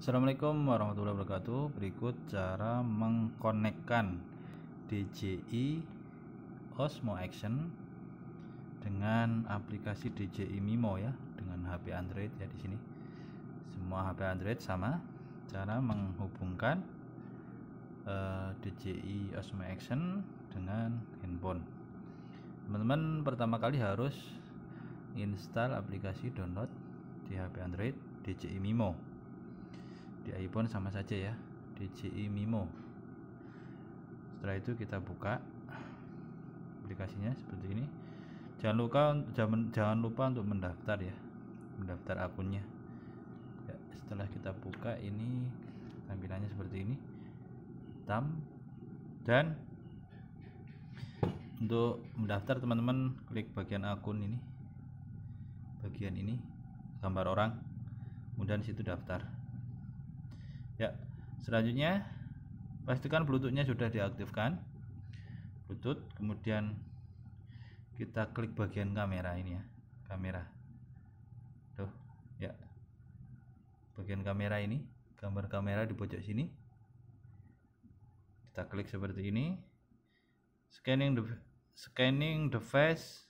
Assalamualaikum warahmatullahi wabarakatuh. Berikut cara mengkonekkan DJI Osmo Action dengan aplikasi DJI Mimo ya, dengan HP Android ya di sini. Semua HP Android sama. Cara menghubungkan uh, eh, DJI Osmo Action dengan handphone. Teman-teman pertama kali harus install aplikasi download di HP Android DJI Mimo di iPhone sama saja ya DJI e Mimo setelah itu kita buka aplikasinya seperti ini jangan lupa jangan, jangan lupa untuk mendaftar ya mendaftar akunnya ya, setelah kita buka ini tampilannya seperti ini hitam dan untuk mendaftar teman-teman klik bagian akun ini bagian ini gambar orang kemudian situ daftar ya selanjutnya pastikan bluetoothnya sudah diaktifkan bluetooth kemudian kita klik bagian kamera ini ya kamera tuh ya bagian kamera ini gambar kamera di pojok sini kita klik seperti ini scanning the scanning device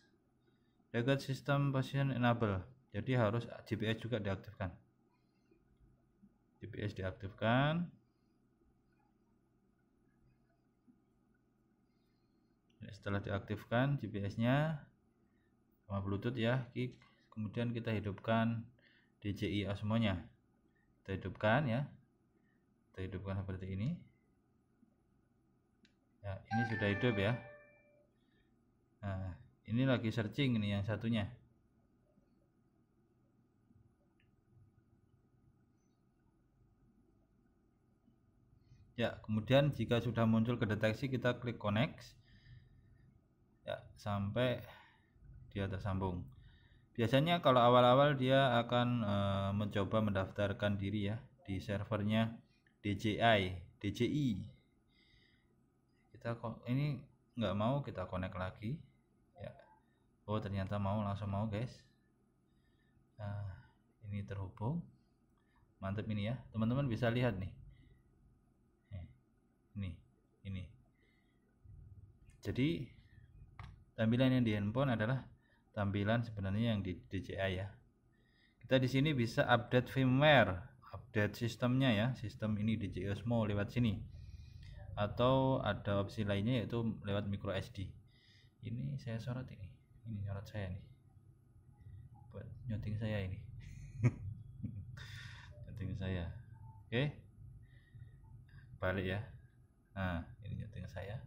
record system position enable jadi harus GPS juga diaktifkan GPS diaktifkan ya, setelah diaktifkan GPS-nya sama Bluetooth ya kemudian kita hidupkan DJI Osmo-nya kita hidupkan ya kita hidupkan seperti ini ya ini sudah hidup ya nah ini lagi searching ini yang satunya Ya, kemudian jika sudah muncul kedeteksi kita klik connect. Ya, sampai dia tersambung. Biasanya kalau awal-awal dia akan e, mencoba mendaftarkan diri ya di servernya DJI, DJI. Kita ini nggak mau kita connect lagi. Ya. Oh, ternyata mau langsung mau, guys. Nah, ini terhubung. Mantap ini ya. Teman-teman bisa lihat nih ini jadi tampilan yang di handphone adalah tampilan sebenarnya yang di DJI ya kita di sini bisa update firmware update sistemnya ya sistem ini DJI Osmo lewat sini atau ada opsi lainnya yaitu lewat micro SD ini saya sorot ini ini sorot saya nih buat nyuting saya ini nyuting saya oke okay. balik ya nah ini nyeting saya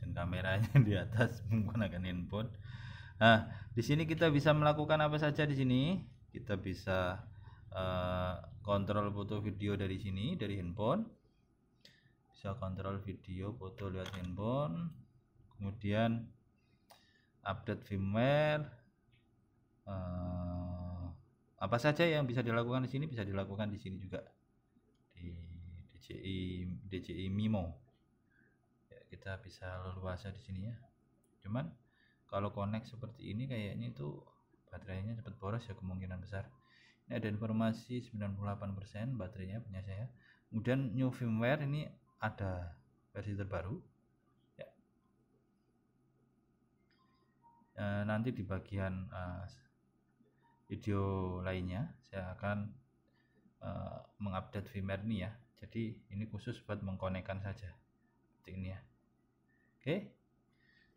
dan kameranya di atas menggunakan handphone nah di sini kita bisa melakukan apa saja di sini kita bisa uh, kontrol foto video dari sini dari handphone bisa kontrol video foto lewat handphone kemudian update firmware uh, apa saja yang bisa dilakukan di sini bisa dilakukan di sini juga DJI DJI Mimo ya, kita bisa leluasa di sini ya cuman kalau connect seperti ini kayaknya itu baterainya cepat boros ya kemungkinan besar ini ada informasi 98% baterainya punya saya kemudian new firmware ini ada versi terbaru ya. e, nanti di bagian uh, video lainnya saya akan uh, mengupdate firmware ini ya jadi ini khusus buat mengkonekkan saja seperti ini ya oke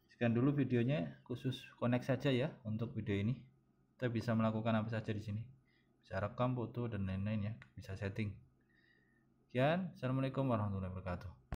sekian dulu videonya khusus connect saja ya untuk video ini kita bisa melakukan apa saja di sini bisa rekam foto dan lain-lain ya bisa setting sekian assalamualaikum warahmatullahi wabarakatuh